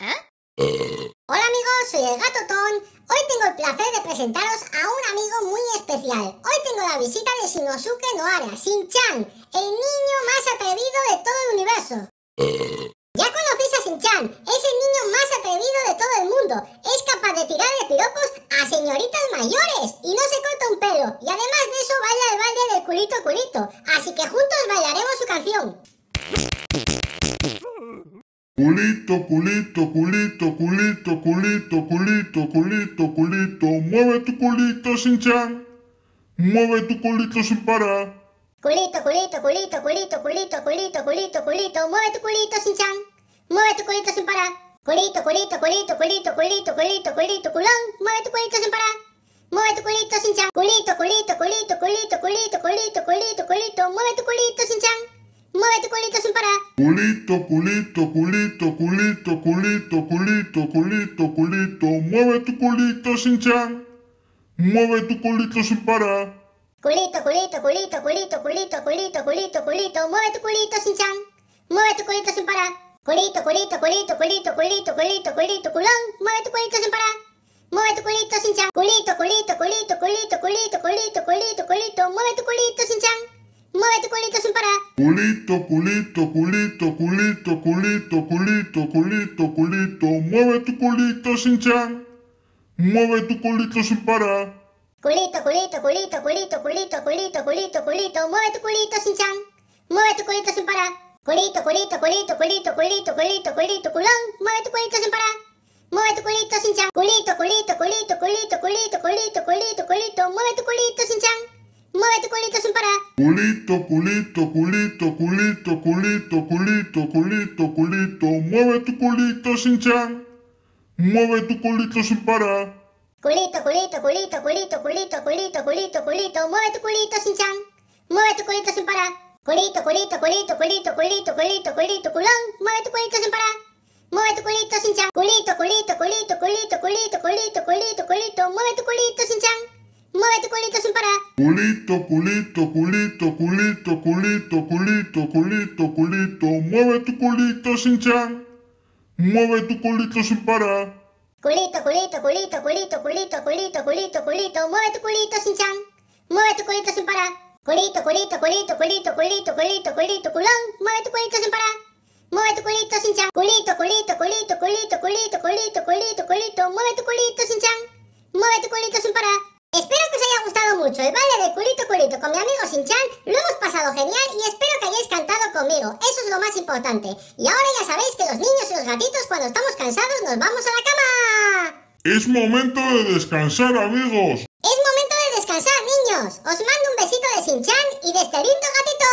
¿Eh? Hola amigos, soy el Gato Ton. Hoy tengo el placer de presentaros a un amigo muy especial. Hoy tengo la visita de Shinosuke Noara, Shin-chan, el niño más atrevido de todo el universo. Ya conocéis a Shin-chan, es el niño más atrevido de todo el mundo. Es capaz de tirar de piropos a señoritas mayores y no se corta un pelo. Y además de eso baila el baile del culito culito. Así que juntos bailaremos su canción. Culito, culito, culito, culito, culito, culito, culito, culito. Mueve tu culito sin chan. Mueve tu culito sin parar. Culito, culito, culito, culito, culito, culito, culito, culito. Mueve tu culito sin chan. Mueve tu culito sin parar. Culito, culito, culito, culito, culito, culito, culito, culón. Mueve tu culito sin parar. Mueve tu culito sin chan. Culito, culito, culito. culito, culito, culito, culito, culito, culito, culito, culito. Mueve tu culito sin chan. Mueve tu culito sin parar. Culito, culito, culito, culito, culito, culito, culito, culito. Mueve tu culito sin chan. Mueve tu culito sin parar. Culito, culito, culito, culito, culito, culito, culito, culón. Mueve tu culito sin parar. Mueve tu culito sin chan. Culito, culito, culito, culito, culito, culito, culito, culito. Mueve tu culito sin chan. Mueve culito sin parar. Culito, culito, culito, culito, culito, culito, culito, culito. Mueve tu culito sin chan. Mueve tu culito sin parar. Culito, culito, culito, culito, culito, culito, culito, culito. Mueve tu culito sin chan. Mueve tu culito sin parar. Culito, culito, culito, culito, culito, culito, culito, culón. Mueve tu culito sin parar. Mueve tu culito sin chan. Culito, culito, culito, culito, culito, culito, culito, culito. Mueve tu culito sin chan. Mueve culito sin parar. Culito, culito, culito, culito, culito, culito, culito, culito. Mueve tu culito sin chan. Mueve tu culito sin parar. Culito, culito, culito, culito, culito, culito, culito, culito. Mueve tu culito sin chan. Mueve tu culito sin parar. Culito, culito, culito, culito, culito, culito, culito, culón. Mueve tu culito sin parar. Mueve tu culito sin chan. Culito, culito, culito, culito, culito, culito, culito, culito. Mueve tu culito sin chan. Culito, culito, culito, culito, culito, culito, culito, culito. Mueve tu culito sin chan. Mueve tu culito sin parar. Culito, culito, culito, culito, culito, culito, culito, culito. Mueve tu culito sin chan. Mueve tu culito sin parar. Culito, culito, culito, culito, culito, culito, culito, culón. Mueve tu culito sin parar. Mueve culito sin chan. Culito, culito, culito, culito, culito, culito, culito, culito. Mueve tu culito sin chan. Mueve tu culito sin parar el ¿eh? baile de culito culito con mi amigo Sinchan, lo hemos pasado genial y espero que hayáis cantado conmigo, eso es lo más importante. Y ahora ya sabéis que los niños y los gatitos cuando estamos cansados nos vamos a la cama. Es momento de descansar amigos. Es momento de descansar niños. Os mando un besito de Sinchan y de este lindo gatito.